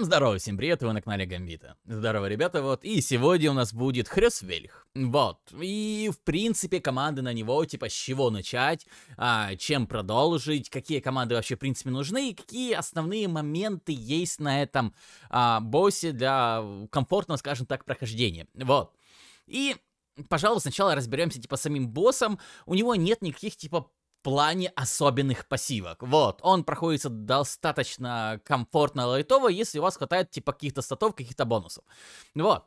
Всем здорово, всем привет, вы на канале Гамбита. Здорово, ребята, вот, и сегодня у нас будет Хрёсвельх. Вот, и в принципе команды на него, типа, с чего начать, а, чем продолжить, какие команды вообще, в принципе, нужны, и какие основные моменты есть на этом а, боссе для комфортного, скажем так, прохождения. Вот. И пожалуй, сначала разберемся, типа, с самим боссом. У него нет никаких, типа, плане особенных пассивок. Вот, он проходится достаточно комфортно лайтово, если у вас хватает типа каких-то статов, каких-то бонусов. Вот.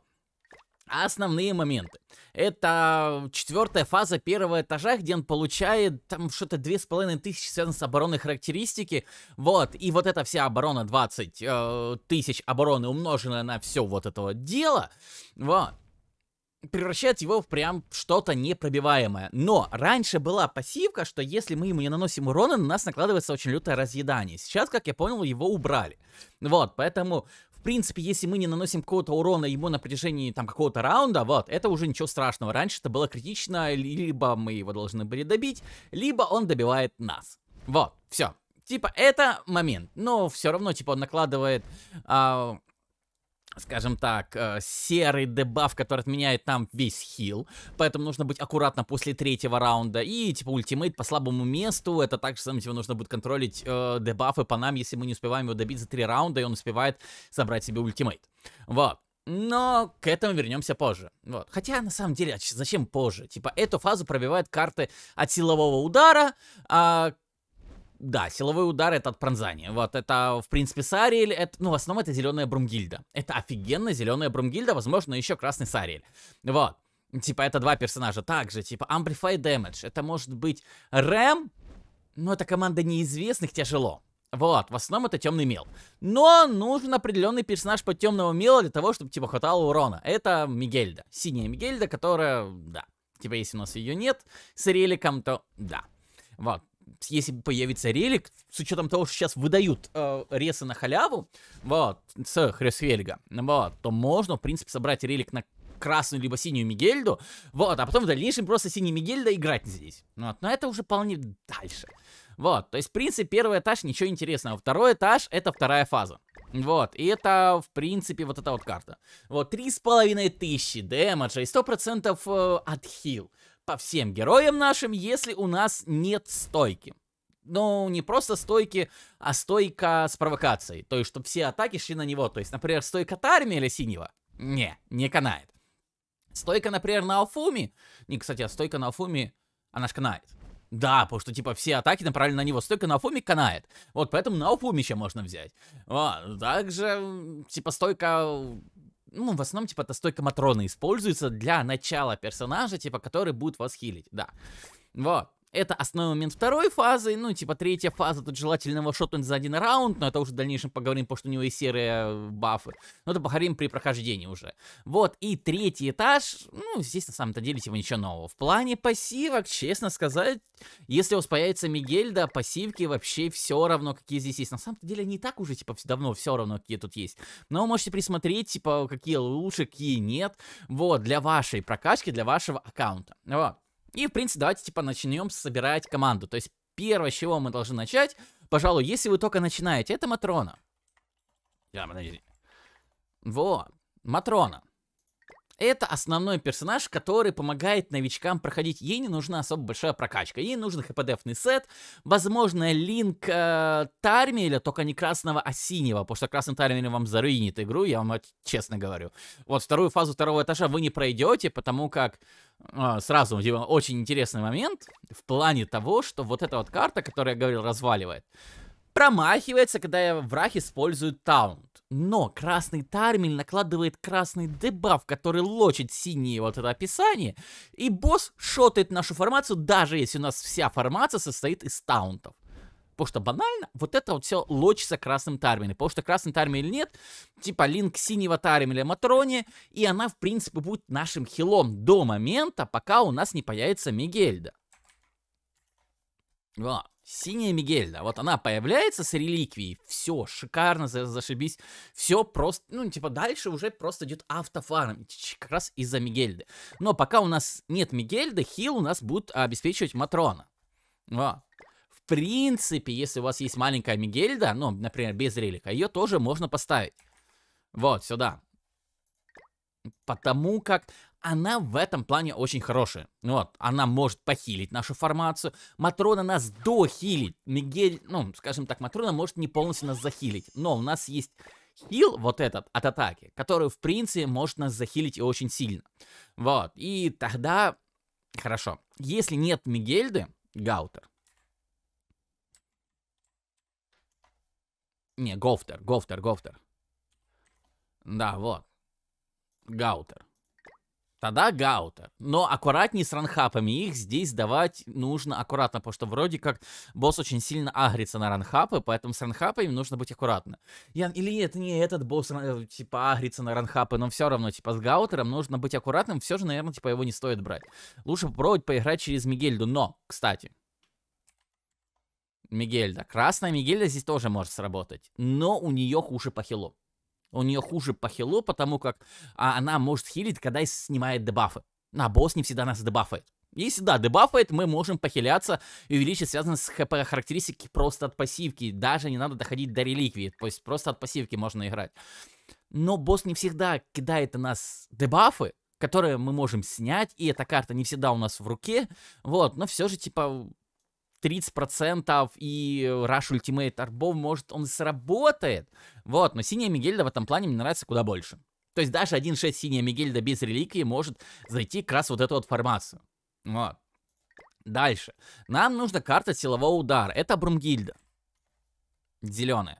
Основные моменты. Это четвертая фаза первого этажа, где он получает там что-то две с половиной тысячи связано с оборонной характеристики. Вот, и вот эта вся оборона 20 э, тысяч обороны умноженная на все вот это вот дело. Вот превращает его в прям что-то непробиваемое. Но раньше была пассивка, что если мы ему не наносим урона, на нас накладывается очень лютое разъедание. Сейчас, как я понял, его убрали. Вот, поэтому в принципе, если мы не наносим какого-то урона ему на протяжении там какого-то раунда, вот, это уже ничего страшного. Раньше это было критично, либо мы его должны были добить, либо он добивает нас. Вот, все. Типа, это момент. Но все равно, типа, он накладывает... А, скажем так, э, серый дебаф, который отменяет там весь хил, поэтому нужно быть аккуратно после третьего раунда, и, типа, ультимейт по слабому месту, это также, самое типа, нужно будет контролить э, дебафы по нам, если мы не успеваем его добить за три раунда, и он успевает забрать себе ультимейт. Вот. Но к этому вернемся позже. Вот. Хотя, на самом деле, а зачем позже? Типа, эту фазу пробивают карты от силового удара, а да, силовой удар это от пронзания. Вот это, в принципе, Сариэль, это, ну, в основном это зеленая Брумгильда. Это офигенно зеленая Брумгильда, возможно, еще красный Сариэль. Вот. Типа, это два персонажа. Также, типа, Amplify Damage. Это может быть Рэм, но это команда неизвестных, тяжело. Вот, в основном это темный мел. Но нужен определенный персонаж под темного мела для того, чтобы типа хватало урона. Это Мигельда. Синяя Мигельда, которая, да. Типа, если у нас ее нет с реликом, то да. Вот если появится релик, с учетом того, что сейчас выдают э, ресы на халяву, вот, с Хресвельга, вот, то можно, в принципе, собрать релик на красную либо синюю Мигельду, вот, а потом в дальнейшем просто синий Мигельда играть здесь. Вот, но это уже вполне дальше. Вот, то есть, в принципе, первый этаж ничего интересного. Второй этаж — это вторая фаза. Вот, и это, в принципе, вот эта вот карта. Вот, три с 3500 дэмэджа и сто процентов э, отхил по всем героям нашим, если у нас нет стойки. ну не просто стойки, а стойка с провокацией. То есть, чтобы все атаки шли на него. То есть, например, стойка Тарми или синего. Не, не канает. Стойка, например, на Алфуми. Не, кстати, а стойка на Алфуми, она ж канает. Да, потому что, типа, все атаки направлены на него. Стойка на Алфуми канает. Вот поэтому на Алфуми еще можно взять. А, также, типа, стойка ну, в основном, типа, эта стойка Матроны используется для начала персонажа, типа, который будет вас хилить, да. Вот. Это основной момент второй фазы, ну, типа, третья фаза, тут желательно его шотнуть за один раунд, но это уже в дальнейшем поговорим, потому что у него есть серые э, бафы. Но это поговорим при прохождении уже. Вот, и третий этаж, ну, здесь на самом-то деле, типа, ничего нового. В плане пассивок, честно сказать, если у вас появится Мигель, да пассивки вообще все равно, какие здесь есть. На самом-то деле, не так уже, типа, давно все равно, какие тут есть. Но можете присмотреть, типа, какие лучше, какие нет. Вот, для вашей прокачки, для вашего аккаунта. Вот. И, в принципе, давайте, типа, начнем собирать команду. То есть, первое, с чего мы должны начать, пожалуй, если вы только начинаете, это Матрона. Я, Вот. Матрона это основной персонаж, который помогает новичкам проходить. Ей не нужна особо большая прокачка. Ей нужен хпдфный сет, возможно, линк э, Тармеля, только не красного, а синего, потому что красный Тармель вам заруинит игру, я вам честно говорю. Вот вторую фазу второго этажа вы не пройдете, потому как э, сразу Дима, типа, очень интересный момент в плане того, что вот эта вот карта, которую я говорил, разваливает, промахивается, когда враг использует таун. Но красный Тармель накладывает красный дебаф, который лочит синие вот это описание, и босс шотает нашу формацию, даже если у нас вся формация состоит из таунтов. Потому что банально, вот это вот все лочится красным тармелем. Потому что красный тармель нет, типа линк синего тармеля Матроне, и она, в принципе, будет нашим хилом до момента, пока у нас не появится Мигельда. Вот. Синяя Мигельда, вот она появляется с реликвией, все, шикарно, зашибись, все просто, ну, типа, дальше уже просто идет автофарм, как раз из-за Мигельды. Но пока у нас нет Мигельды, хил у нас будет обеспечивать Матрона. Во. В принципе, если у вас есть маленькая Мигельда, ну, например, без релика, ее тоже можно поставить. Вот, сюда потому как она в этом плане очень хорошая. Ну вот, она может похилить нашу формацию. Матрона нас дохилит. Мигель, ну, скажем так, Матрона может не полностью нас захилить. Но у нас есть хил вот этот от атаки, который, в принципе, может нас захилить и очень сильно. Вот, и тогда... Хорошо. Если нет Мигельды, Гаутер. Не, Гофтер, Гофтер, Гофтер. Да, вот. Гаутер. Тогда Гаутер. Но аккуратнее с ранхапами. Их здесь давать нужно аккуратно, потому что вроде как босс очень сильно агрится на ранхапы, поэтому с ранхапами нужно быть аккуратно. Я, или это не этот босс, э, типа, агрится на ранхапы, но все равно, типа, с Гаутером нужно быть аккуратным. Все же, наверное, типа, его не стоит брать. Лучше попробовать поиграть через Мигельду. Но, кстати, Мигельда. Красная Мигельда здесь тоже может сработать, но у нее хуже по хилу у нее хуже по хилу, потому как а, она может хилить, когда снимает дебафы. А босс не всегда нас дебафает. Если да, дебафает, мы можем похиляться и увеличить связано с хп характеристики просто от пассивки. Даже не надо доходить до реликвии. То есть просто от пассивки можно играть. Но босс не всегда кидает на нас дебафы, которые мы можем снять, и эта карта не всегда у нас в руке, вот, но все же, типа, 30% и Rush Ultimate Арбов, может, он сработает. Вот, но синяя Мигельда в этом плане мне нравится куда больше. То есть даже 1.6 синяя Мигельда без реликвии может зайти как раз вот эту вот формацию. Вот. Дальше. Нам нужна карта силового удара. Это Брумгильда. Зеленая.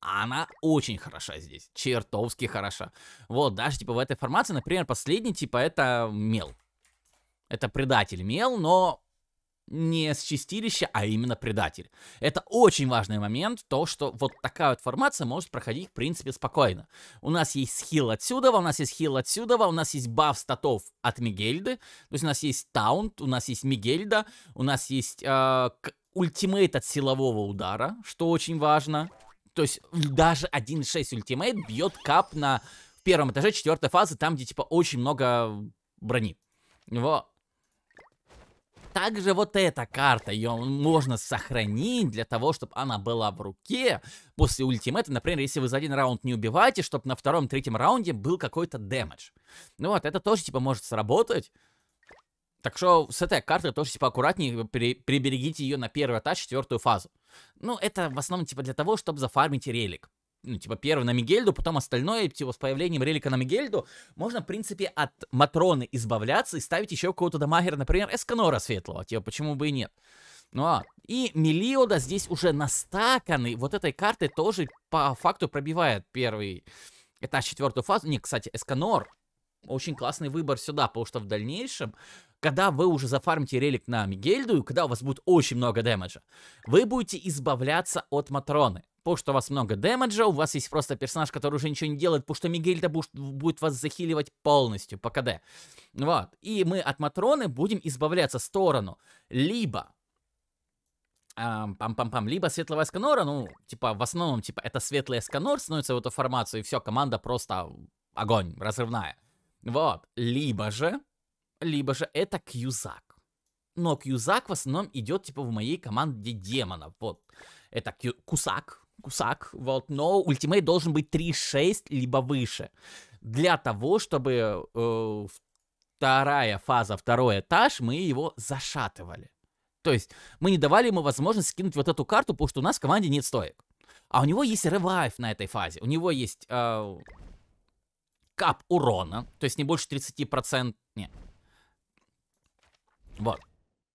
Она очень хороша здесь. Чертовски хороша. Вот, даже типа в этой формации, например, последний типа это Мел. Это предатель Мел, но не с чистилища, а именно предатель. Это очень важный момент, то, что вот такая вот формация может проходить, в принципе, спокойно. У нас есть хил отсюда, у нас есть хил отсюда, у нас есть баф статов от Мигельды, то есть у нас есть таунт, у нас есть Мигельда, у нас есть э, ультимейт от силового удара, что очень важно. То есть даже 1.6 ультимейт бьет кап на первом этаже четвертой фазы, там, где, типа, очень много брони. Вот также вот эта карта, ее можно сохранить для того, чтобы она была в руке после ультимета, Например, если вы за один раунд не убиваете, чтобы на втором-третьем раунде был какой-то дэмэдж. Ну вот, это тоже, типа, может сработать. Так что с этой картой тоже, типа, аккуратнее при, приберегите ее на первый этаж, четвертую фазу. Ну, это в основном, типа, для того, чтобы зафармить релик ну, типа, первый на Мигельду, потом остальное, типа, с появлением релика на Мигельду, можно, в принципе, от Матроны избавляться и ставить еще кого-то дамагера, например, Эсканора Светлого, типа, почему бы и нет. Ну а, и Мелиода здесь уже настаканный, вот этой карты тоже по факту пробивает первый этаж четвертую фазу. Не, кстати, Эсканор очень классный выбор сюда, потому что в дальнейшем, когда вы уже зафармите релик на Мигельду, и когда у вас будет очень много дэмэджа, вы будете избавляться от Матроны. Потому что у вас много дэмэджа, у вас есть просто персонаж, который уже ничего не делает, потому что Мигельда будет вас захиливать полностью по КД. Вот. И мы от Матроны будем избавляться в сторону. Либо пам-пам-пам, либо светлого эсканора, ну, типа, в основном, типа, это светлый эсканор становится в эту формацию, и все, команда просто огонь, разрывная. Вот. Либо же, либо же это Кьюзак. Но Кьюзак в основном идет, типа, в моей команде демонов. Вот. Это Кью... Кусак. Кусак. Вот. Но ультимейт должен быть 3-6, либо выше. Для того, чтобы э, вторая фаза, второй этаж, мы его зашатывали. То есть мы не давали ему возможность скинуть вот эту карту, потому что у нас в команде нет стоек. А у него есть ревайв на этой фазе. У него есть э, кап урона, то есть не больше 30%, не, Вот.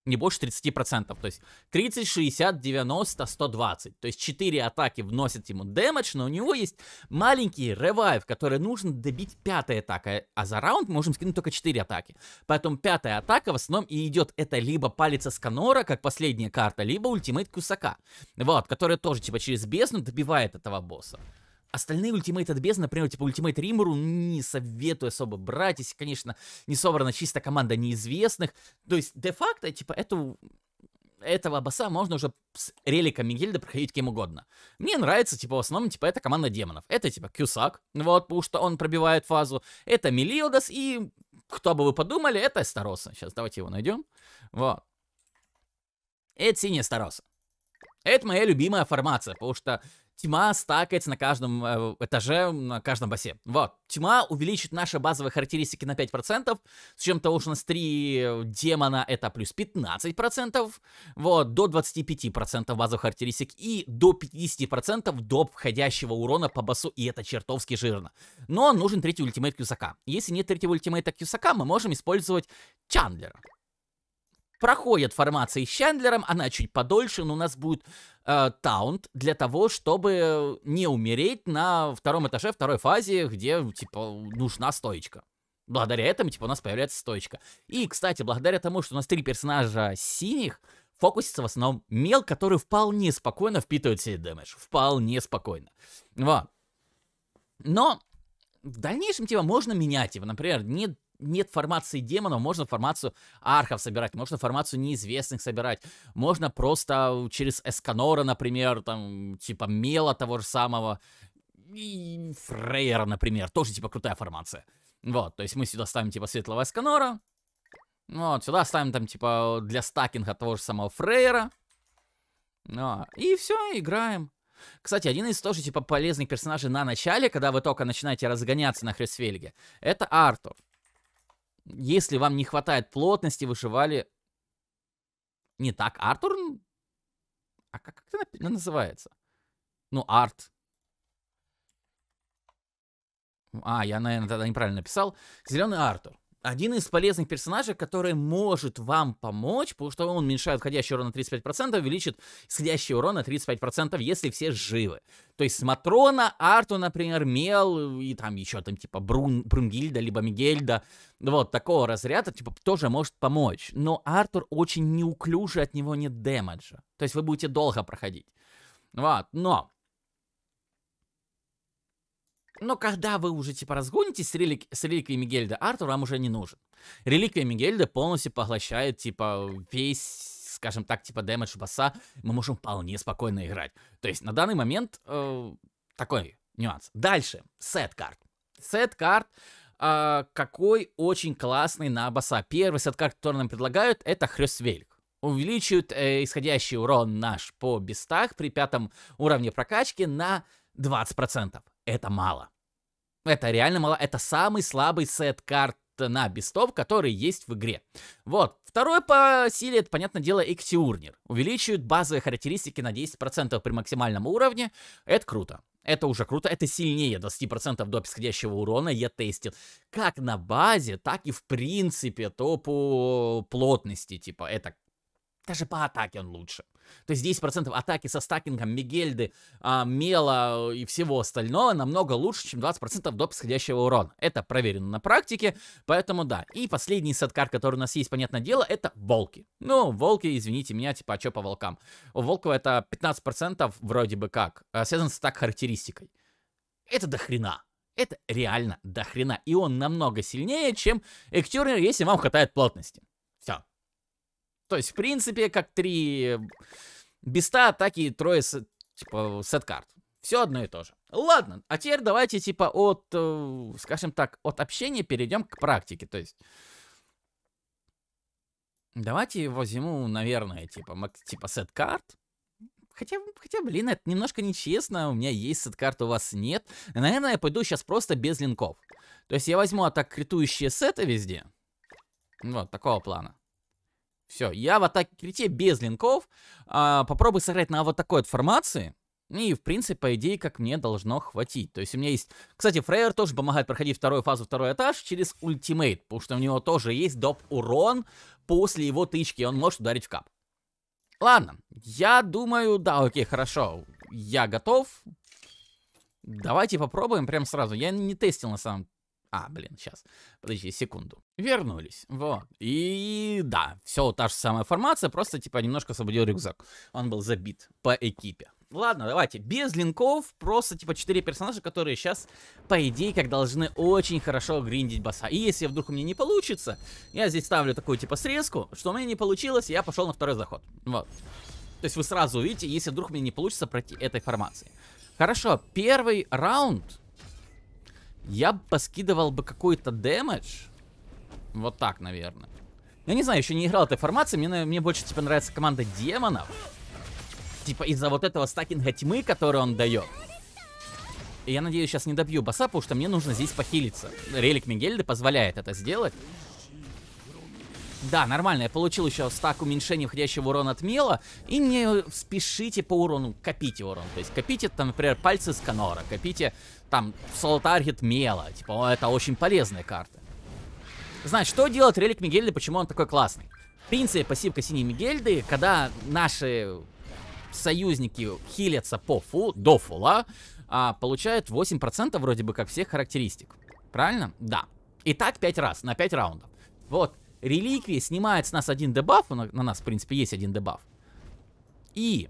Не больше 30%, то есть 30, 60, 90, 120. То есть 4 атаки вносят ему дэмэдж, но у него есть маленький ревайв, который нужно добить пятой атакой. А за раунд мы можем скинуть только 4 атаки. Поэтому пятая атака в основном и идет это либо палец Сканора как последняя карта, либо ультимейт Кусака. Вот, который тоже типа через бездну добивает этого босса. Остальные ультимейты от бездны, например, типа ультимейт Римору не советую особо брать, если, конечно, не собрана чисто команда неизвестных. То есть, де-факто, типа, эту этого босса можно уже с реликом Мигельда проходить кем угодно. Мне нравится, типа, в основном, типа, эта команда демонов. Это, типа, Кюсак, вот, потому что он пробивает фазу. Это Мелиодас и, кто бы вы подумали, это Староса. Сейчас давайте его найдем. Вот. Это синий Староса. Это моя любимая формация, потому что Тьма стакается на каждом э, этаже, на каждом басе. Вот. Тьма увеличит наши базовые характеристики на 5%, с чем того, что у нас 3 демона это плюс 15%, вот, до 25% базовых характеристик и до 50% до входящего урона по басу, и это чертовски жирно. Но нужен третий ультимейт Кюсака. Если нет третьего ультимейта Кюсака, мы можем использовать Чандлера проходит формации с Чендлером, она чуть подольше, но у нас будет э, таунт для того, чтобы не умереть на втором этаже второй фазе, где, типа, нужна стоечка. Благодаря этому, типа, у нас появляется стоечка. И, кстати, благодаря тому, что у нас три персонажа синих, фокусится в основном мел, который вполне спокойно впитывает себе дэмэдж. Вполне спокойно. Вот. Но в дальнейшем, типа, можно менять его. Например, не нет формации демонов, можно формацию архов собирать, можно формацию неизвестных собирать, можно просто через Эсканора, например, там, типа Мела того же самого, и Фрейера, например, тоже, типа, крутая формация. Вот, то есть мы сюда ставим, типа, Светлого Эсканора, вот, сюда ставим, там, типа, для стакинга того же самого Фрейера, ну а, и все, играем. Кстати, один из тоже, типа, полезных персонажей на начале, когда вы только начинаете разгоняться на Хрисвельге, это Артур. Если вам не хватает плотности, вышивали не так. Артур... А как, как это ну, называется? Ну, арт. А, я, наверное, тогда неправильно написал. Зеленый Артур один из полезных персонажей, который может вам помочь, потому что он уменьшает входящий урон на 35%, увеличит исходящий урон на 35%, если все живы. То есть с Матрона, Арту, например, Мел э, и там еще там типа Брун, Брунгильда, либо Мигельда, вот такого разряда, типа тоже может помочь. Но Артур очень неуклюже, от него нет демеджа. То есть вы будете долго проходить. Вот, но но когда вы уже типа разгонитесь с, релик... с реликвиями Гельда Артур вам уже не нужен. Реликвия Мигельда полностью поглощает типа весь скажем так, типа дэмэдж босса, мы можем вполне спокойно играть. То есть на данный момент э, такой нюанс. Дальше, сет карт. Сет карт, э, какой очень классный на босса. Первый сет карт, который нам предлагают, это Хрёст Велик увеличивают э, исходящий урон наш по бестах при пятом уровне прокачки на 20% это мало. Это реально мало. Это самый слабый сет карт на бестов, которые есть в игре. Вот. Второй по силе, это, понятное дело, Иктиурнир. Увеличивают базовые характеристики на 10% при максимальном уровне. Это круто. Это уже круто, это сильнее 20% до происходящего урона, я тестил. Как на базе, так и в принципе то по плотности, типа, это даже по атаке он лучше. То есть 10% атаки со стакингом Мигельды, а, Мела э, и всего остального намного лучше, чем 20% доп. сходящего урона. Это проверено на практике, поэтому да. И последний садкар, который у нас есть, понятное дело, это волки. Ну, волки, извините меня, типа, а что по волкам? У волков это 15% вроде бы как, а, связан с так характеристикой. Это до хрена. Это реально до хрена. И он намного сильнее, чем Эктернер, если вам хватает плотности. То есть, в принципе, как три беста, атаки и трое, с... типа, сет-карт. Все одно и то же. Ладно, а теперь давайте, типа, от, э, скажем так, от общения перейдем к практике. То есть, давайте возьму, наверное, типа, типа сет-карт. Хотя, хотя, блин, это немножко нечестно. У меня есть сет-карт, у вас нет. Наверное, я пойду сейчас просто без линков. То есть я возьму атак критующие сеты везде. Вот, такого плана. Все, я в атаке крите без линков. А, попробуй сыграть на вот такой вот формации. И, в принципе, по идее, как мне должно хватить. То есть у меня есть... Кстати, Фрейер тоже помогает проходить вторую фазу, второй этаж через ультимейт. Потому что у него тоже есть доп. урон после его тычки. Он может ударить в кап. Ладно, я думаю... Да, окей, хорошо. Я готов. Давайте попробуем прямо сразу. Я не тестил на самом... А, блин, сейчас. Подожди секунду. Вернулись. Вот. И да, все та же самая формация, просто типа немножко освободил рюкзак. Он был забит по экипе. Ладно, давайте, без линков, просто типа 4 персонажа, которые сейчас, по идее, как должны очень хорошо гриндить босса. И если вдруг у меня не получится, я здесь ставлю такую типа срезку, что у меня не получилось, я пошел на второй заход. Вот. То есть вы сразу увидите, если вдруг мне не получится пройти этой формации. Хорошо, первый раунд я поскидывал бы какой-то дэмэдж, вот так, наверное. Я не знаю, еще не играл этой формации. Мне, мне больше, типа, нравится команда демонов. Типа из-за вот этого стакинга тьмы, который он дает. И я надеюсь, сейчас не добью босса, потому что мне нужно здесь похилиться. Релик Мигельды позволяет это сделать. Да, нормально, я получил еще стак уменьшения входящего урона от мела. И не спешите по урону, копите урон. То есть копите, там, например, пальцы с канора, копите, там, соло-таргет мела. Типа, это очень полезная карта. Значит, что делает релик Мигельды, почему он такой классный? В принципе, пассивка синей Мигельды, когда наши союзники хилятся по фул, до фула, а, получают 8% вроде бы как всех характеристик. Правильно? Да. И так 5 раз, на 5 раундов. Вот, реликвии снимает с нас один дебаф, на, на нас, в принципе, есть один дебаф. И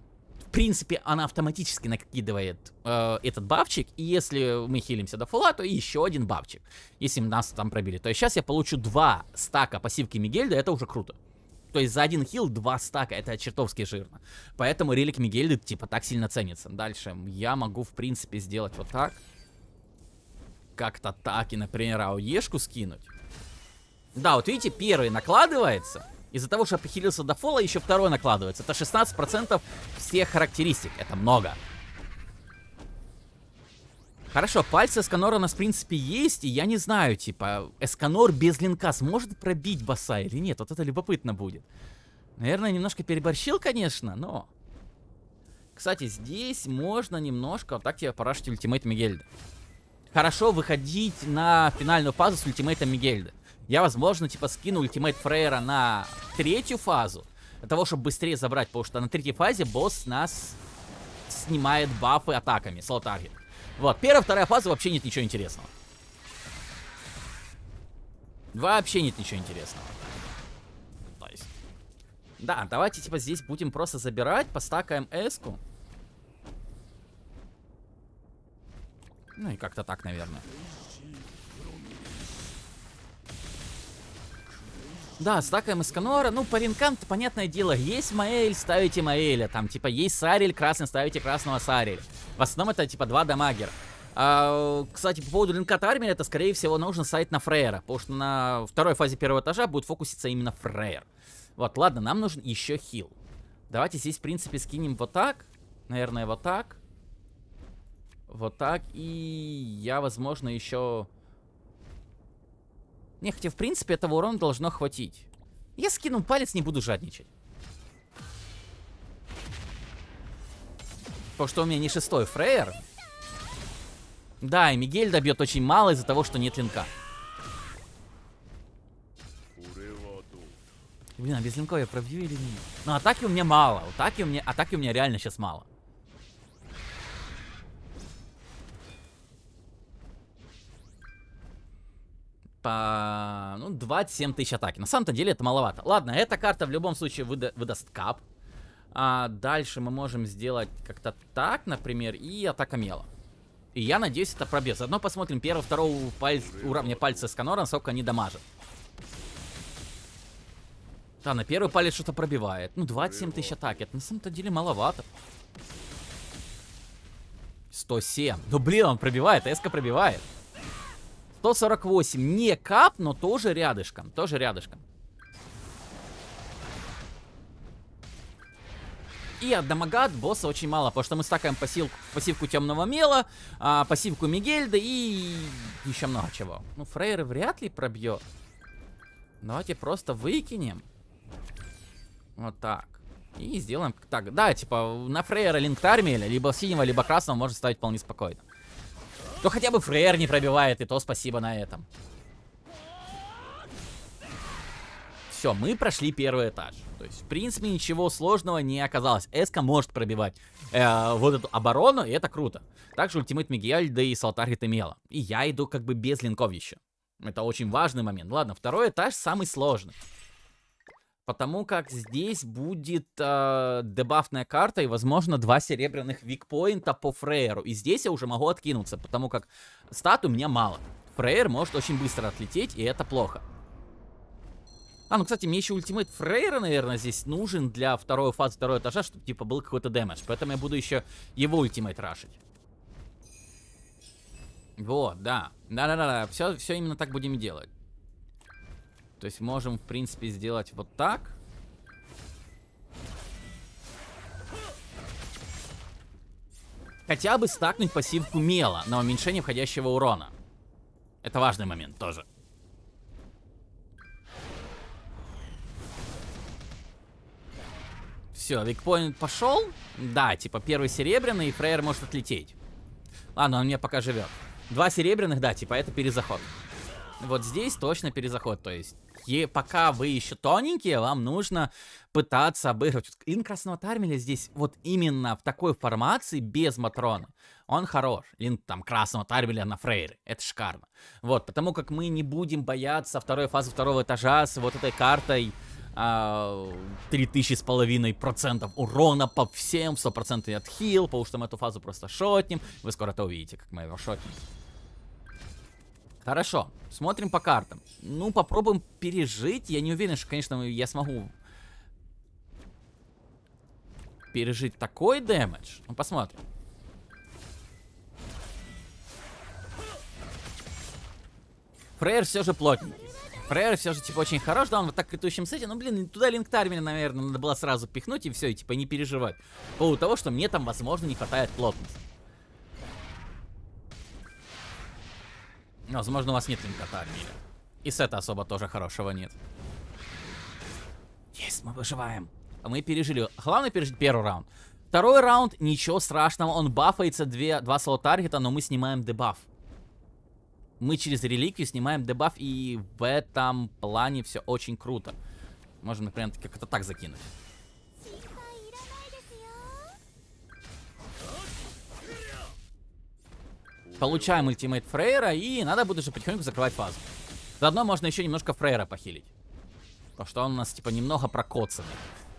принципе, она автоматически накидывает э, этот бабчик, и если мы хилимся до фула, то еще один бабчик. если нас там пробили. То есть сейчас я получу два стака пассивки Мигельда, это уже круто. То есть за один хил два стака, это чертовски жирно. Поэтому релик Мигельды типа так сильно ценится. Дальше я могу в принципе сделать вот так. Как-то так и, например, ауешку скинуть. Да, вот видите, первый накладывается. Из-за того, что похилился до фола, еще второй накладывается. Это 16% всех характеристик. Это много. Хорошо, пальцы Эсканора у нас, в принципе, есть, и я не знаю, типа, Эсканор без линка сможет пробить босса или нет? Вот это любопытно будет. Наверное, немножко переборщил, конечно, но... Кстати, здесь можно немножко вот так тебе парашить ультимейт Мигельда. Хорошо выходить на финальную фазу с ультимейтом Мигельда. Я, возможно, типа скину ультимейт Фрейра на третью фазу. Для того, чтобы быстрее забрать, потому что на третьей фазе босс нас снимает бафы атаками, слот Вот, первая, вторая фаза вообще нет ничего интересного. Вообще нет ничего интересного. То есть... Да, давайте типа здесь будем просто забирать, постакаем эску. Ну и как-то так, наверное. Да, стакаем Эсканора. Ну, по ринкам-то, понятное дело, есть Маэль, ставите Маэля. Там, типа, есть Сарель, красный, ставите красного Сарель. В основном это, типа, два дамагера. А, кстати, по поводу линка армии, это, скорее всего, нужно сайт на Фрейера, потому что на второй фазе первого этажа будет фокуситься именно Фрейер. Вот, ладно, нам нужен еще хил. Давайте здесь, в принципе, скинем вот так. Наверное, вот так. Вот так. И я, возможно, еще... Не, хотя в принципе этого урона должно хватить. Я скину палец, не буду жадничать. Потому что у меня не шестой фрейер. Да, и Мигель добьет очень мало из-за того, что нет линка. Блин, а без линков я пробью или нет? Ну, атаки у меня мало. Атаки у меня, атаки у меня реально сейчас мало. по ну, 27 тысяч атаки. На самом-то деле это маловато. Ладно, эта карта в любом случае выда выдаст кап. А дальше мы можем сделать как-то так, например, и атака мела. И я надеюсь, это пробьет. Заодно посмотрим первого, второго паль... уровня пальца с Конора, насколько они дамажат. Да, на первый палец что-то пробивает. Ну, 27 тысяч атаки. Это на самом-то деле маловато. 107. Ну, блин, он пробивает. Эска пробивает. 148. Не кап, но тоже рядышком. Тоже рядышком. И от дамага босса очень мало, потому что мы стакаем пассивку, пассивку темного мела, а, пассивку Мигельда и еще много чего. Ну, Фрейер вряд ли пробьет. Давайте просто выкинем. Вот так. И сделаем так. Да, типа, на Фрейера Линктармеля, либо синего, либо красного можно ставить вполне спокойно. То хотя бы фрейер не пробивает, и то спасибо на этом. Все, мы прошли первый этаж. То есть, в принципе, ничего сложного не оказалось. Эска может пробивать э, вот эту оборону, и это круто. Также ультимейт Мигель, да и Салтарь это И я иду как бы без линков еще Это очень важный момент. Ладно, второй этаж самый сложный. Потому как здесь будет э, дебафная карта и, возможно, два серебряных викпоинта по Фрейеру. И здесь я уже могу откинуться, потому как стату у меня мало. Фрейер может очень быстро отлететь, и это плохо. А, ну, кстати, мне еще ультимейт Фрейера, наверное, здесь нужен для второй фазы второго этажа, чтобы, типа, был какой-то дэмэдж. Поэтому я буду еще его ультимейт рашить. Вот, да. Да-да-да, все, все именно так будем делать. То есть можем, в принципе, сделать вот так. Хотя бы стакнуть пассивку Мела на уменьшение входящего урона. Это важный момент тоже. Все, Викпоинт пошел. Да, типа первый серебряный, и Фрейер может отлететь. Ладно, он мне пока живет. Два серебряных, да, типа это перезаход. Вот здесь точно перезаход, то есть и пока вы еще тоненькие, вам нужно пытаться обыгрывать. Клин Красного Тармеля здесь вот именно в такой формации, без Матрона, он хорош. Лин там Красного Тармеля на Фрейре. Это шикарно. Вот, потому как мы не будем бояться второй фазы второго этажа с вот этой картой а, три тысячи с половиной процентов урона по всем, сто от отхил, потому что мы эту фазу просто шотнем. Вы скоро это увидите, как мы его шотнем. Хорошо, смотрим по картам. Ну, попробуем пережить. Я не уверен, что, конечно, я смогу пережить такой дэмэдж. Ну, посмотрим. Фрейер все же плотненький. Фрейер все же, типа, очень хорош, да, он вот так в атакующем сете, Ну блин, туда линк Тармина, наверное, надо было сразу пихнуть и все, и, типа, не переживать. По поводу того, что мне там, возможно, не хватает плотности. Возможно, у вас нет линкота Армиля. И сета особо тоже хорошего нет. Есть, мы выживаем. Мы пережили. Главное пережить первый раунд. Второй раунд, ничего страшного. Он бафается две два слот таргета, но мы снимаем дебаф. Мы через реликвию снимаем дебаф, и в этом плане все очень круто. Можем, например, как-то так закинуть. Получаем ультимейт Фрейра, и надо будет уже потихоньку закрывать фазу. Заодно можно еще немножко Фрейра похилить. Потому что он у нас, типа, немного прокоцанный.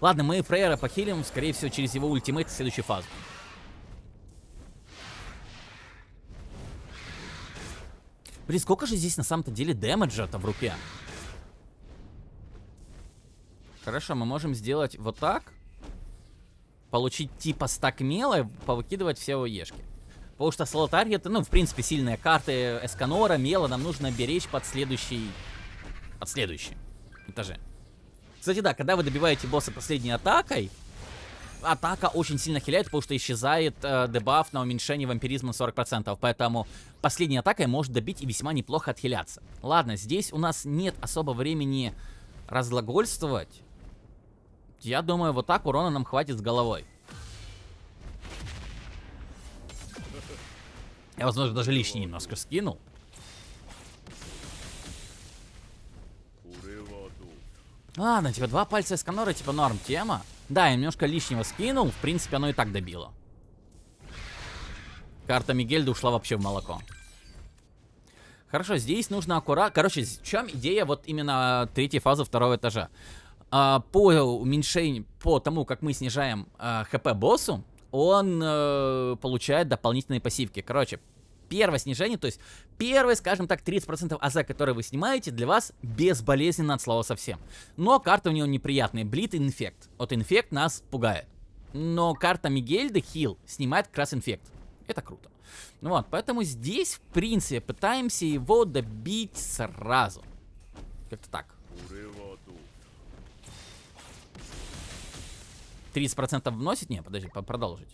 Ладно, мы Фрейра похилим, скорее всего, через его ультимейт в следующую фазу. Блин, сколько же здесь на самом-то деле дэмэджа-то в руке? Хорошо, мы можем сделать вот так. Получить типа стак мела и повыкидывать все его ешки. Потому что Солотарь это, ну, в принципе, сильные карты Эсканора, Мела нам нужно беречь под следующий... Под следующий этаже. Кстати, да, когда вы добиваете босса последней атакой, атака очень сильно хиляет, потому что исчезает э, дебаф на уменьшение вампиризма 40%, поэтому последней атакой может добить и весьма неплохо отхиляться. Ладно, здесь у нас нет особо времени разглагольствовать. Я думаю, вот так урона нам хватит с головой. Я, возможно, даже лишний немножко скинул. Ладно, типа два пальца из Конора, типа норм тема. Да, я немножко лишнего скинул, в принципе, оно и так добило. Карта Мигельда ушла вообще в молоко. Хорошо, здесь нужно аккуратно... Короче, в чем идея вот именно третьей фазы второго этажа? А, по уменьшению, по тому, как мы снижаем а, хп боссу, он э, получает дополнительные пассивки. Короче, первое снижение, то есть первые, скажем так, 30% АЗ, которые вы снимаете, для вас безболезненно от слова совсем. Но карта у него неприятная, Блит Инфект. Вот Инфект нас пугает. Но карта Мигельда Хил снимает как раз Инфект. Это круто. вот, поэтому здесь, в принципе, пытаемся его добить сразу. Как-то так. Урывок. 30% вносит? Не, подожди, продолжить.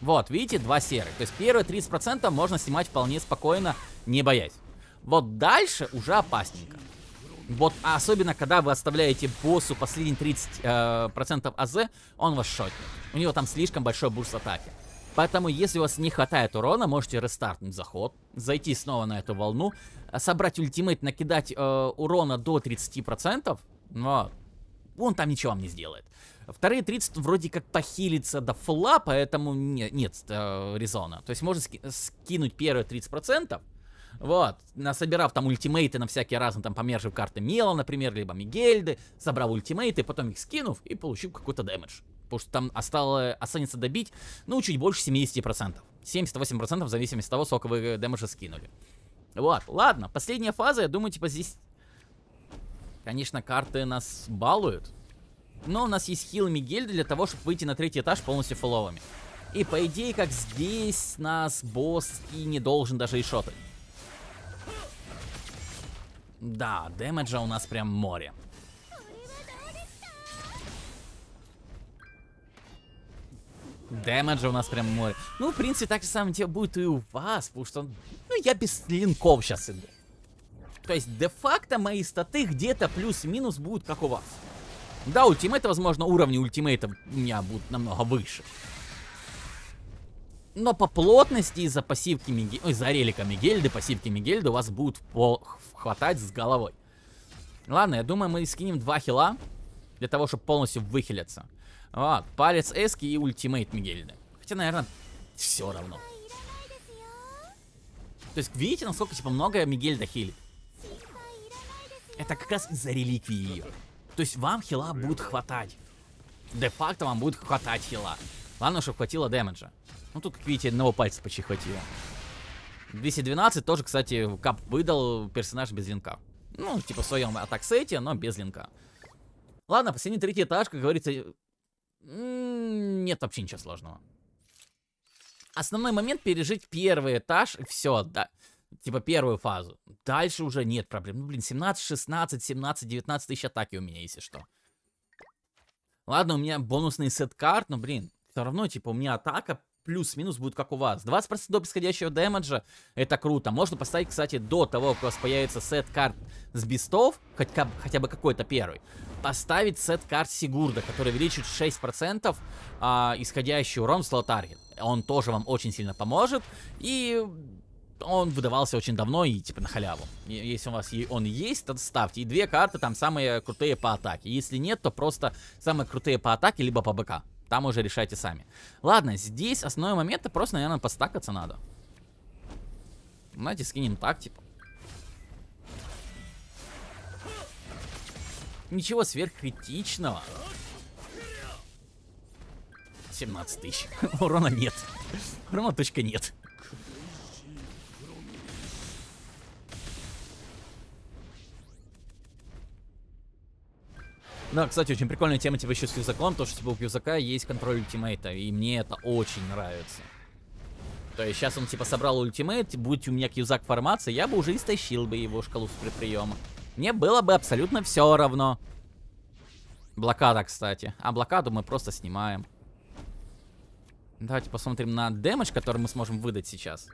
Вот, видите, два серых. То есть первые 30% можно снимать вполне спокойно, не боясь. Вот дальше уже опасненько. Вот, а особенно, когда вы оставляете боссу последний 30% э, процентов АЗ, он вас шотнет. У него там слишком большой бурс атаки. Поэтому, если у вас не хватает урона, можете рестартнуть заход, зайти снова на эту волну, собрать ультимейт, накидать э, урона до 30%, но он там ничего вам не сделает. Вторые 30 вроде как похилится до фла, поэтому не, нет э, резона. То есть можно ски скинуть первые 30%, вот, насобирав там ультимейты на всякие разные, там, помержив карты Мела, например, либо Мигельды, собрав ультимейты, потом их скинув и получив какой-то дэмэдж. Потому что там осталось, останется добить, ну, чуть больше 70%. 78% в зависимости от того, сколько вы дэмэджа скинули. Вот, ладно, последняя фаза, я думаю, типа здесь... Конечно, карты нас балуют. Но у нас есть хил Мигель для того, чтобы выйти на третий этаж полностью фуловыми. И по идее, как здесь нас босс и не должен даже и шотать. Да, дэмэджа у нас прям море. Дэмэджа у нас прям море. Ну, в принципе, так же самое дело будет и у вас, потому что... Ну, я без линков сейчас иду. То есть, де-факто мои статы где-то плюс-минус будут, как у вас. Да, ультимейты, возможно, уровни ультимейтов у меня будут намного выше. Но по плотности из-за пассивки Мигель ой, за релика Мигельды, пассивки Мигельды у вас будут пол хватать с головой. Ладно, я думаю, мы скинем два хила для того, чтобы полностью выхилиться. Вот, палец эски и ультимейт Мигельды. Хотя, наверное, все равно. То есть, видите, насколько, типа, много Мигельда хилит? Это как раз из-за реликвии ее. То есть вам хила будет хватать. Де-факто вам будет хватать хила. Главное, чтобы хватило дэмэджа. Ну тут, как видите, одного пальца почти хватило. 212 тоже, кстати, кап выдал персонаж без линка. Ну, типа в своем атаксете, но без линка. Ладно, последний третий этаж, как говорится, м-м, нет вообще ничего сложного. Основной момент пережить первый этаж, и все, да типа первую фазу. Дальше уже нет проблем. Ну, блин, 17, 16, 17, 19 тысяч атаки у меня, если что. Ладно, у меня бонусный сет карт, но, блин, все равно, типа, у меня атака плюс-минус будет как у вас. 20% до происходящего дэмэджа, это круто. Можно поставить, кстати, до того, как у вас появится сет карт с бистов, хоть, хотя бы какой-то первый, поставить сет карт Сигурда, который увеличит 6% а, исходящий урон с лотарги. Он тоже вам очень сильно поможет. И он выдавался очень давно и типа на халяву. Если у вас он есть, то ставьте. И две карты там самые крутые по атаке. Если нет, то просто самые крутые по атаке, либо по БК. Там уже решайте сами. Ладно, здесь основной момент, это просто, наверное, постакаться надо. Знаете, скинем так, типа. Ничего сверхкритичного. 17 тысяч. Урона нет. Урона точка нет. Ну, а, кстати, очень прикольная тема, типа, еще с юзаком, то, что, типа, у юзака есть контроль ультимейта, и мне это очень нравится. То есть сейчас он, типа, собрал ультимейт, будь у меня юзак формация, я бы уже истощил бы его шкалу приема. Мне было бы абсолютно все равно. Блокада, кстати. А блокаду мы просто снимаем. Давайте посмотрим на дэмэдж, который мы сможем выдать сейчас.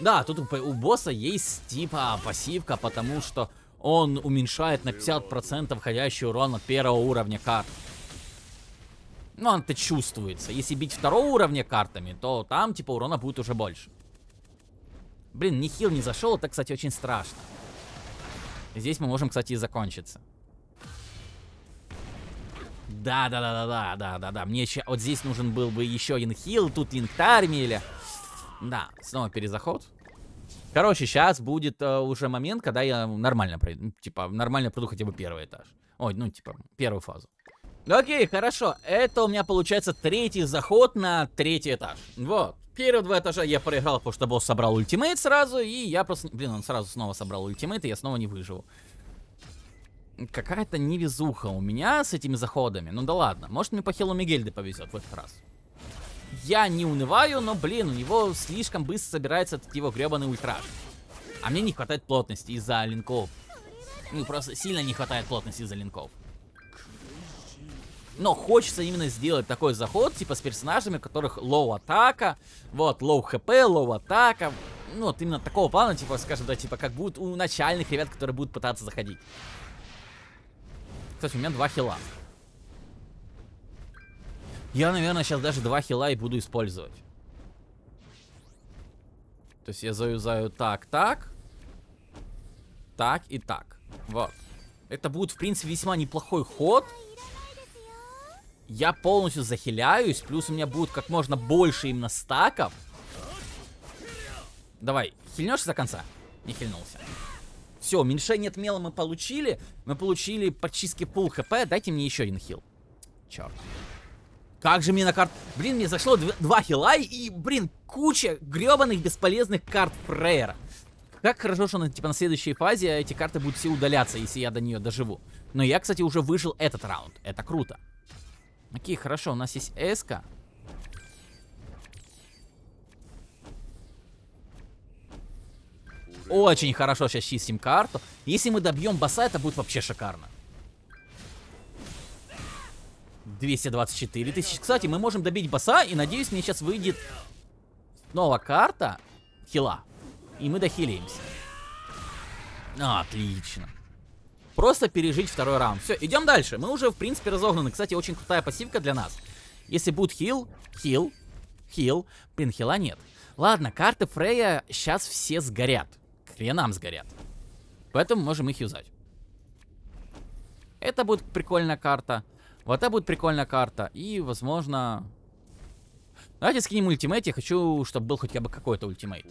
Да, тут у, у босса есть, типа, пассивка, потому что он уменьшает на 50% входящий урон от первого уровня карт. Ну, это чувствуется. Если бить второго уровня картами, то там, типа, урона будет уже больше. Блин, ни хил не зашел, это, кстати, очень страшно. Здесь мы можем, кстати, и закончиться. Да, да, да, да, да, да, да, да. Мне еще вот здесь нужен был бы еще один хил, тут линк армии или. Да, снова перезаход. Короче, сейчас будет э, уже момент, когда я нормально пройду. Ну, типа, нормально пройду хотя бы первый этаж. Ой, ну, типа, первую фазу. Окей, хорошо. Это у меня получается третий заход на третий этаж. Вот. Первые два этажа я проиграл, потому что босс собрал ультимейт сразу, и я просто... Блин, он сразу снова собрал ультимейт, и я снова не выживу. Какая-то невезуха у меня с этими заходами. Ну да ладно, может мне по Хилу Мигельде повезет в этот раз. Я не унываю, но, блин, у него слишком быстро собирается этот его гребаный ультраж. А мне не хватает плотности из-за линков. Ну, просто сильно не хватает плотности из-за линков. Но хочется именно сделать такой заход, типа с персонажами, у которых лоу атака, вот, лоу хп, лоу атака. Ну, вот именно такого плана, типа, скажем, да, типа, как будут у начальных ребят, которые будут пытаться заходить. Кстати, у меня два хила. Я, наверное, сейчас даже два хила и буду использовать. То есть я заюзаю так, так. Так и так. Вот. Это будет, в принципе, весьма неплохой ход. Я полностью захиляюсь. Плюс у меня будет как можно больше именно стаков. Давай, хильнешься до конца? Не хильнулся. Все, уменьшение мела мы получили. Мы получили почистки пол хп. Дайте мне еще один хил. Черт. Как же мне на карт... Блин, мне зашло два хила и, блин, куча гребаных бесполезных карт Фрейера. Как хорошо, что на, типа, на следующей фазе эти карты будут все удаляться, если я до нее доживу. Но я, кстати, уже выжил этот раунд. Это круто. Окей, хорошо, у нас есть эска. Очень хорошо сейчас чистим карту. Если мы добьем Баса, это будет вообще шикарно. 224 тысячи. Кстати, мы можем добить босса, и надеюсь, мне сейчас выйдет новая карта хила. И мы дохилимся. Отлично. Просто пережить второй раунд. Все, идем дальше. Мы уже, в принципе, разогнаны. Кстати, очень крутая пассивка для нас. Если будет хил, хил, хил. Блин, хила нет. Ладно, карты Фрея сейчас все сгорят. Хренам сгорят. Поэтому можем их юзать. Это будет прикольная карта. Вот это будет прикольная карта. И, возможно... Давайте скинем ультимейт. Я хочу, чтобы был хотя бы какой-то ультимейт.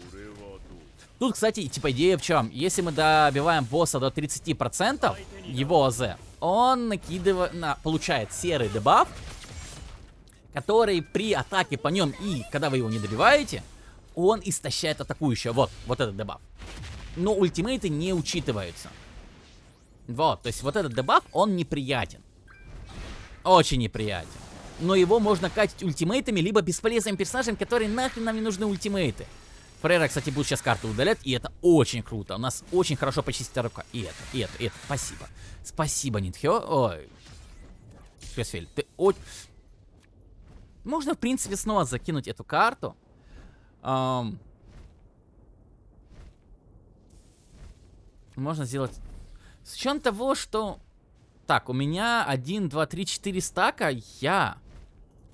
Тут, кстати, типа идея в чем? Если мы добиваем босса до 30% его АЗ, он накидывает, на, получает серый дебаф, который при атаке по нем и когда вы его не добиваете, он истощает атакующего. Вот, вот этот дебаф. Но ультимейты не учитываются. Вот, то есть вот этот дебаф, он неприятен. Очень неприятен. Но его можно катить ультимейтами, либо бесполезным персонажем, который нахрен нам не нужны ультимейты. Фрейра, кстати, будет сейчас карту удалять, и это очень круто. У нас очень хорошо почистится рука. И это, и это, и это. Спасибо. Спасибо, Нитхё. Ой. Хесфель, ты очень... Можно, в принципе, снова закинуть эту карту. Эм... Можно сделать... С учетом того, что так, у меня 1, 2, 3, 4 стака. Я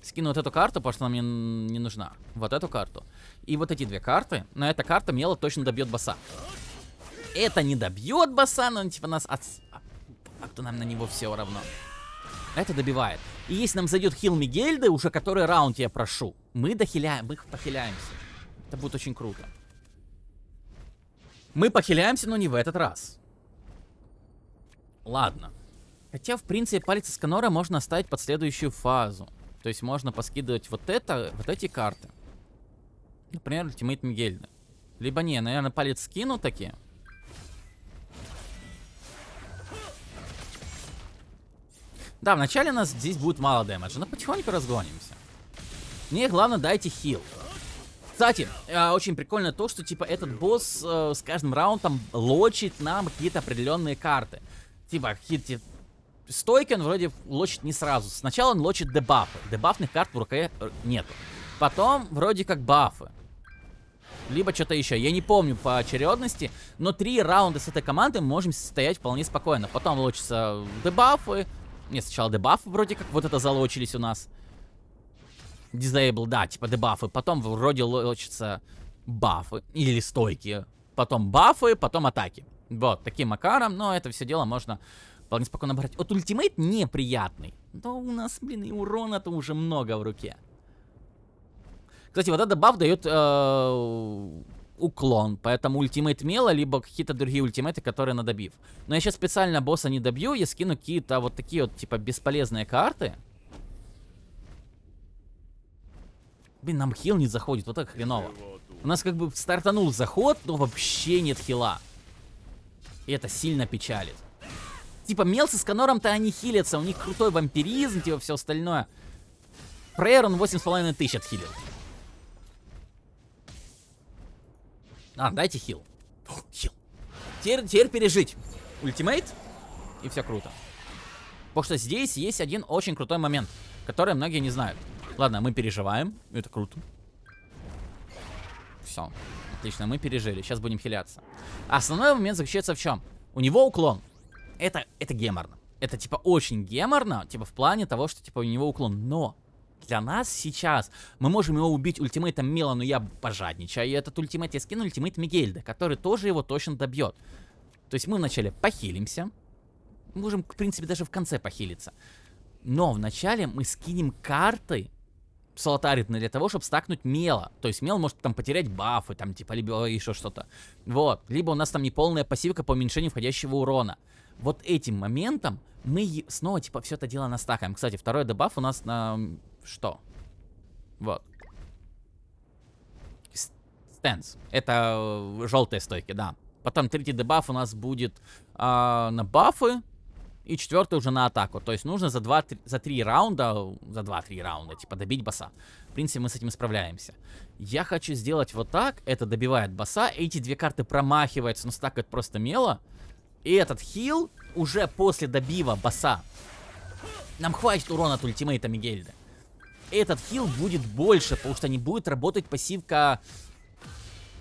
скину вот эту карту, потому что она мне не нужна. Вот эту карту. И вот эти две карты. Но эта карта Мела точно добьет босса. Это не добьет босса, но типа нас от... А, а кто нам на него все равно? Это добивает. И если нам зайдет хил Мигельды, уже который раунд я прошу, мы дохиляем, мы похиляемся. Это будет очень круто. Мы похиляемся, но не в этот раз. Ладно. Хотя, в принципе, палец из Канора можно оставить под следующую фазу. То есть можно поскидывать вот это, вот эти карты. Например, ультимейт Мигельда. Либо не, наверное, палец скину такие. Да, вначале нас здесь будет мало дэмэджа, но потихоньку разгонимся. Мне главное дайте хил. Кстати, э, очень прикольно то, что типа этот босс э, с каждым раундом лочит нам какие-то определенные карты. Типа, какие-то стойки он вроде лочит не сразу. Сначала он лочит дебафы. Дебафных карт в руке э, нету. Потом вроде как бафы. Либо что-то еще. Я не помню по очередности, но три раунда с этой командой мы можем стоять вполне спокойно. Потом лочится дебафы. Нет, сначала дебафы вроде как. Вот это залочились у нас. Disable, да, типа дебафы. Потом вроде лочится бафы. Или стойки. Потом бафы, потом атаки. Вот, таким макаром. Но это все дело можно Вполне спокойно брать. Вот ультимейт неприятный. Но у нас, блин, и урона-то уже много в руке. Кстати, вот этот баф дает э, уклон. Поэтому ультимейт мела, либо какие-то другие ультимейты, которые надо бив. Но я сейчас специально босса не добью. Я скину какие-то вот такие вот, типа, бесполезные карты. Блин, нам хил не заходит. Вот так хреново. У нас как бы стартанул заход, но вообще нет хила. И это сильно печалит. Типа Мелс с Конором-то они хилятся, у них крутой вампиризм, типа все остальное. Прейер он 8,5 тысяч отхилил. А, дайте хил. О, хил. Теперь, теперь пережить. Ультимейт. И все круто. Потому что здесь есть один очень крутой момент, который многие не знают. Ладно, мы переживаем. Это круто. Все. Отлично, мы пережили. Сейчас будем хиляться. основной момент заключается в чем? У него уклон это, это геморно. Это, типа, очень геморно, типа, в плане того, что, типа, у него уклон. Но для нас сейчас мы можем его убить ультимейтом Мила, но я пожадничаю. И этот ультимейт я скину ультимейт Мигельда, который тоже его точно добьет. То есть мы вначале похилимся. можем, в принципе, даже в конце похилиться. Но вначале мы скинем карты Солотаритны для того, чтобы стакнуть мела. То есть мел может там потерять бафы, там типа, либо еще что-то. Вот. Либо у нас там неполная пассивка по уменьшению входящего урона вот этим моментом мы снова, типа, все это дело настакаем. Кстати, второй дебаф у нас на... Что? Вот. Стенс. Это э, желтые стойки, да. Потом третий дебаф у нас будет э, на бафы. И четвертый уже на атаку. То есть нужно за два, 3, за три раунда, за два-три раунда, типа, добить босса. В принципе, мы с этим справляемся. Я хочу сделать вот так. Это добивает босса. Эти две карты промахиваются, но стакают просто мело. И этот хил уже после добива босса. Нам хватит урона от ультимейта Мигельда. Этот хил будет больше, потому что не будет работать пассивка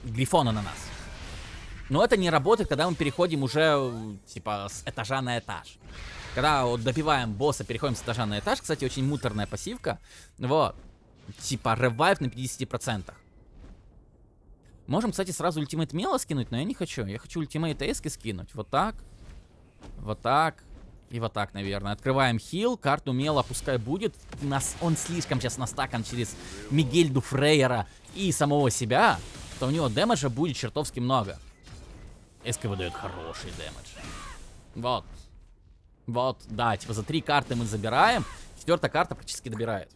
Грифона на нас. Но это не работает, когда мы переходим уже, типа, с этажа на этаж. Когда вот добиваем босса, переходим с этажа на этаж. Кстати, очень муторная пассивка. Вот. Типа, ревайв на 50%. Можем, кстати, сразу ультимейт Мела скинуть, но я не хочу. Я хочу ультимейт Эски скинуть. Вот так. Вот так. И вот так, наверное. Открываем хил. Карту Мела пускай будет. Нас, он слишком сейчас настакан через Мигельду Фрейера и самого себя. То у него дэмэджа будет чертовски много. Эска выдает хороший дэмэдж. Вот. Вот, да, типа за три карты мы забираем. Четвертая карта практически добирает.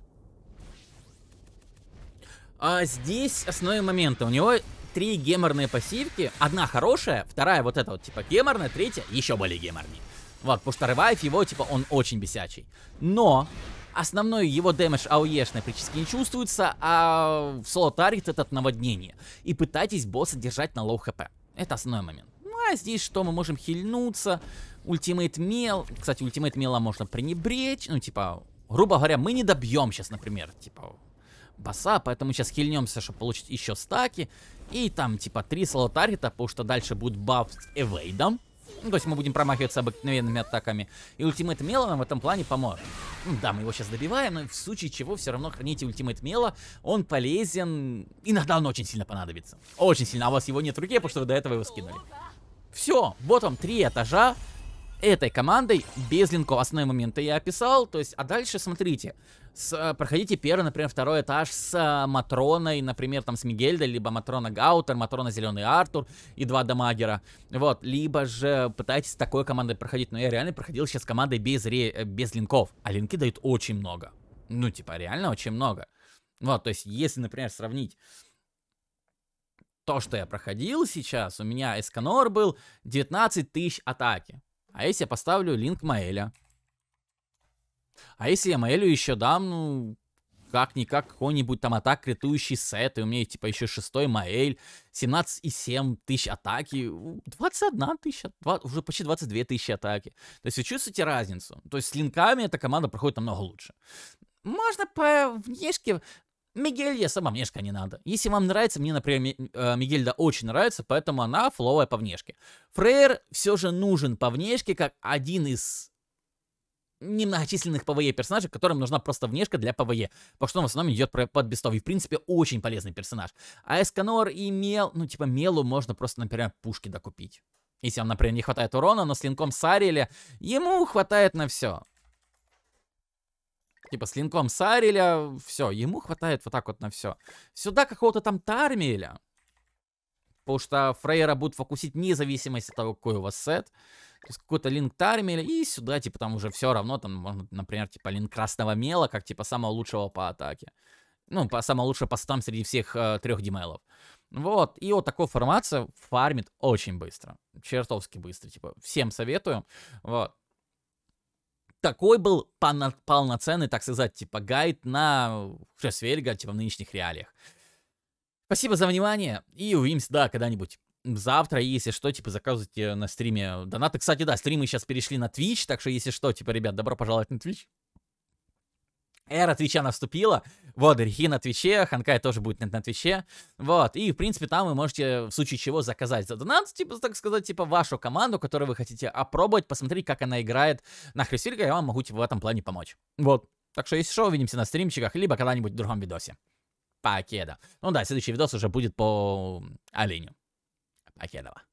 А здесь основные моменты. У него три геморные пассивки. Одна хорошая, вторая вот эта вот типа геморная, третья еще более геморней. Вот, потому что рываев его, типа, он очень бесячий. Но основной его дэмэдж АОЕшный практически не чувствуется, а в соло таргет этот наводнение. И пытайтесь босса держать на лоу хп. Это основной момент. Ну а здесь что, мы можем хильнуться, ультимейт мел. Кстати, ультимейт мела можно пренебречь, ну типа, грубо говоря, мы не добьем сейчас, например, типа, босса, поэтому сейчас хильнемся, чтобы получить еще стаки. И там типа три слот-таргета, потому что дальше будет баф с эвейдом. Ну, то есть мы будем промахиваться обыкновенными атаками. И ультимейт Мела нам в этом плане поможет. Ну да, мы его сейчас добиваем, но в случае чего все равно храните ультимейт Мела. Он полезен. Иногда он очень сильно понадобится. Очень сильно. А у вас его нет в руке, потому что вы до этого его скинули. Все, вот вам три этажа этой командой без линков. Основные моменты я описал. То есть, а дальше смотрите. С, э, проходите первый, например, второй этаж с а, Матроной, например, там с Мигельдой, либо Матрона Гаутер, Матрона Зеленый Артур и два Дамагера. Вот, либо же пытайтесь такой командой проходить. Но я реально проходил сейчас командой без, ре... Э, без линков. А линки дают очень много. Ну, типа, реально очень много. Вот, то есть, если, например, сравнить то, что я проходил сейчас, у меня Эсканор был 19 тысяч атаки. А если я поставлю линк Маэля? А если я Маэлю еще дам, ну, как-никак, какой-нибудь там атак, критующий сет, и у меня типа еще шестой Маэль, 7 тысяч атаки, 21 тысяча, 20, уже почти 22 тысячи атаки. То есть вы чувствуете разницу? То есть с линками эта команда проходит намного лучше. Можно по внешке Мигель, я сама внешка не надо. Если вам нравится, мне, например, э, Мигельда очень нравится, поэтому она фловая по внешке. Фрейер все же нужен по внешке, как один из немногочисленных ПВЕ e персонажей, которым нужна просто внешка для ПВЕ, e, потому что он в основном идет под бестов, и в принципе очень полезный персонаж. А Эсканор и Мел, ну типа Мелу можно просто, например, пушки докупить. Если вам, например, не хватает урона, но с линком Сарили ему хватает на все типа с линком Сариля, все, ему хватает вот так вот на все. Сюда какого-то там тармиля Потому что фрейера будут фокусить независимость от того, какой у вас сет. То есть какой-то линк тармиля И сюда, типа, там уже все равно, там, можно, например, типа, линк Красного Мела, как, типа, самого лучшего по атаке. Ну, по, самого лучшего по стам среди всех э, трех димейлов. Вот, и вот такой формация фармит очень быстро. Чертовски быстро, типа, всем советую. Вот такой был полноценный, так сказать, типа гайд на Шресвельга, э, типа в нынешних реалиях. Спасибо за внимание, и увидимся, да, когда-нибудь завтра, если что, типа, заказывайте на стриме донаты. Кстати, да, стримы сейчас перешли на Twitch, так что, если что, типа, ребят, добро пожаловать на Twitch. Эра Твича наступила, вот, грехи на Твиче, Ханкай тоже будет на, на Твиче, вот, и, в принципе, там вы можете, э, в случае чего, заказать за донат, типа, так сказать, типа, вашу команду, которую вы хотите опробовать, посмотреть, как она играет на Хрюсилька, я вам могу, типа, в этом плане помочь, вот. Так что, если что, увидимся на стримчиках, либо когда-нибудь в другом видосе. Покеда. Ну да, следующий видос уже будет по оленю. Покедова.